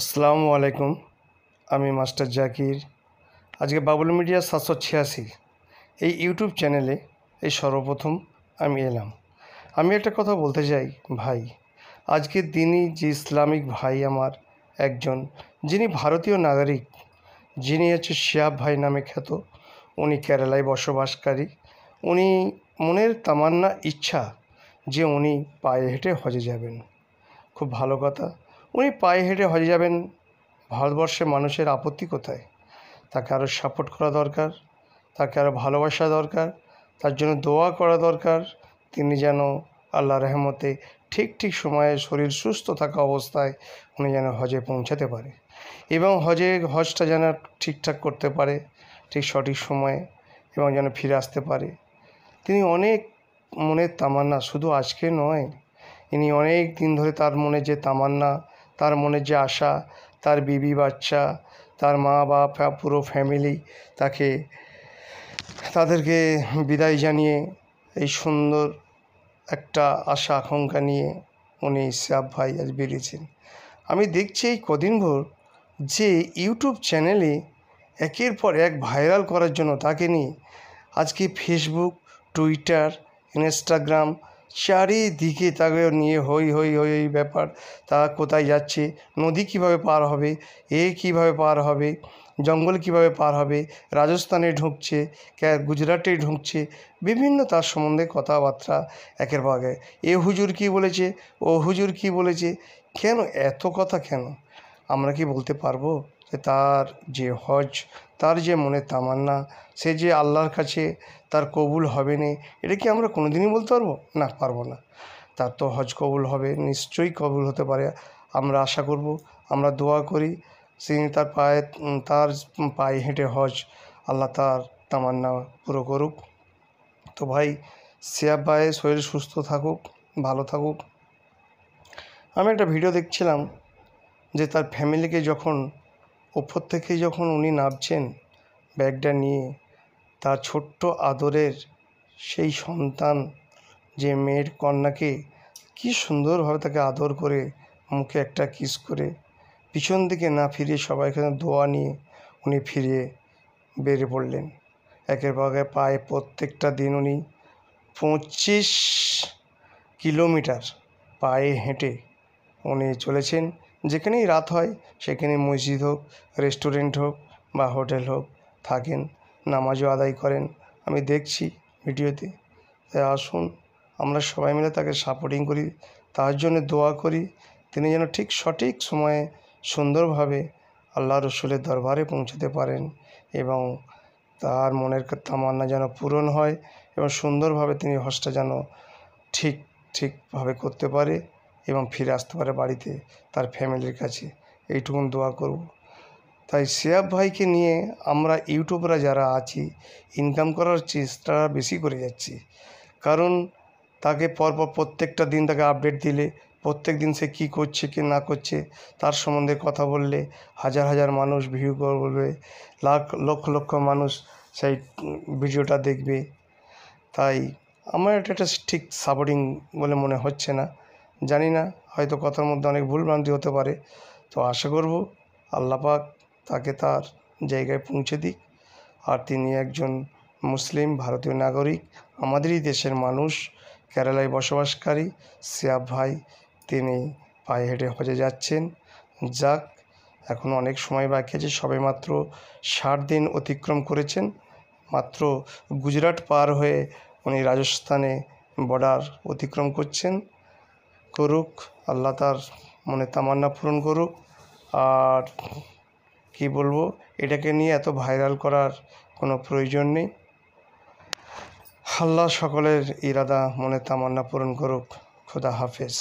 আসসালামু আলাইকুম আমি মাস্টার জাকির আজকে বাবুল মিডিয়া সাতশো ছিয়াশি এই ইউটিউব চ্যানেলে এই সর্বপ্রথম আমি এলাম আমি একটা কথা বলতে চাই ভাই আজকের দিনই যে ইসলামিক ভাই আমার একজন যিনি ভারতীয় নাগরিক যিনি হচ্ছে শিয়াব ভাই নামে খ্যাত উনি কেরালায় বসবাসকারী উনি মনের তামান্না ইচ্ছা যে উনি পায়ে হেঁটে হজে যাবেন খুব ভালো কথা উনি পায়ে হেঁটে হজে যাবেন ভারতবর্ষের মানুষের আপত্তি কোথায় তাকে আরও সাপোর্ট করা দরকার তাকে আরও ভালোবাসা দরকার তার জন্য দোয়া করা দরকার তিনি যেন আল্লাহ রহমতে ঠিক ঠিক সময়ে শরীর সুস্থ থাকা অবস্থায় উনি যেন হজে পৌঁছাতে পারে এবং হজে হজটা যেন ঠিকঠাক করতে পারে ঠিক সঠিক সময়ে এবং যেন ফিরে আসতে পারে তিনি অনেক মনের তামান্না শুধু আজকে নয় ইনি অনেক দিন ধরে তার মনে যে তামান্না তার মনে যে আশা তার বিবি বাচ্চা তার মা বাপ হ্যাঁ, পুরো ফ্যামিলি তাকে তাদেরকে বিদায় জানিয়ে এই সুন্দর একটা আশা আকাঙ্ক্ষা নিয়ে উনি ইসাব ভাই আজ বেরিয়েছেন আমি দেখছি এই কদিন ভোর যে ইউটিউব চ্যানেলে একের পর এক ভাইরাল করার জন্য তাকে নিয়ে আজকে ফেসবুক টুইটার ইনস্টাগ্রাম চারিদিকে তাকে নিয়ে হই হই হই এই ব্যাপার তারা কোথায় যাচ্ছে নদী কীভাবে পার হবে এ কীভাবে পার হবে জঙ্গল কীভাবে পার হবে রাজস্থানে ঢুকছে গুজরাটে ঢুকছে বিভিন্ন তার সম্বন্ধে কথাবার্তা একের ভাগে এ হুজুর কি বলেছে ও হুজুর কি বলেছে কেন এত কথা কেন আমরা কি বলতে পারবো তার যে হজ তার যে মনে তামান্না সে যে আল্লাহর কাছে তার কবুল হবে না এটা কি আমরা কোনোদিনই বলতে পারবো না পারবো না তার তো হজ কবুল হবে নিশ্চয়ই কবুল হতে পারে আমরা আশা করব আমরা দোয়া করি তিনি তার পায়ে তার পায়ে হেঁটে হজ আল্লাহ তার তামান্না পুরো করুক তো ভাই সিয়াব পায়ে শরীর সুস্থ থাকুক ভালো থাকুক আমি একটা ভিডিও দেখছিলাম যে তার ফ্যামিলিকে যখন ওপর থেকে যখন উনি নামছেন ব্যাগটা নিয়ে তার ছোট্ট আদরের সেই সন্তান যে মেয়ের কন্যাকে কি সুন্দরভাবে তাকে আদর করে মুখে একটা কিস করে পিছন দিকে না ফিরিয়ে সবাইকে দোয়া নিয়ে উনি ফিরিয়ে বেড়ে পড়লেন একের পরে পায়ে প্রত্যেকটা দিন উনি পঁচিশ কিলোমিটার পায়ে হেঁটে উনি চলেছেন যেখানেই রাত হয় সেখানে মসজিদ হোক রেস্টুরেন্ট হোক বা হোটেল হোক থাকেন নামাজও আদায় করেন আমি দেখছি ভিডিওতে তাই আসুন আমরা সবাই মিলে তাকে সাপোর্টিং করি তার জন্য দোয়া করি তিনি যেন ঠিক সঠিক সময়ে সুন্দরভাবে আল্লাহ রসুলের দরবারে পৌঁছাতে পারেন এবং তার মনের তামান্না যেন পূরণ হয় এবং সুন্দরভাবে তিনি হজটা যেন ঠিক ঠিকভাবে করতে পারে এবং ফিরে আসতে পারে বাড়িতে তার ফ্যামিলির কাছে এইটুকুন দোয়া করব তাই শেয়াব ভাইকে নিয়ে আমরা ইউটিউবরা যারা আছি ইনকাম করার চেষ্টা বেশি করে যাচ্ছি কারণ তাকে পরপর প্রত্যেকটা দিন তাকে আপডেট দিলে প্রত্যেক দিন সে কী করছে কি না করছে তার সম্বন্ধে কথা বললে হাজার হাজার মানুষ ভিউ করবে লাখ লক্ষ লক্ষ মানুষ সেই ভিডিওটা দেখবে তাই আমার এটা একটা ঠিক সাপোর্টিং বলে মনে হচ্ছে না জানি না হয়তো কথার মধ্যে অনেক ভুলভ্রান্তি হতে পারে তো আশা করব আল্লাপাক তাকে তার জায়গায় পৌঁছে দিক আর তিনি একজন মুসলিম ভারতীয় নাগরিক আমাদেরই দেশের মানুষ কেরালায় বসবাসকারী সিয়াব ভাই তিনি পায়ে হেঁটে হজে যাচ্ছেন যাক এখন অনেক সময় বাকি আছে সবে মাত্র ষাট দিন অতিক্রম করেছেন মাত্র গুজরাট পার হয়ে উনি রাজস্থানে বর্ডার অতিক্রম করছেন করুক আল্লাহ তার মনে তামান্না পূরণ করুক আর কি বলবো এটাকে নিয়ে এত ভাইরাল করার কোনো প্রয়োজন নেই আল্লাহ সকলের ইরাদা মনে তামান্না পূরণ করুক খোদা হাফেজ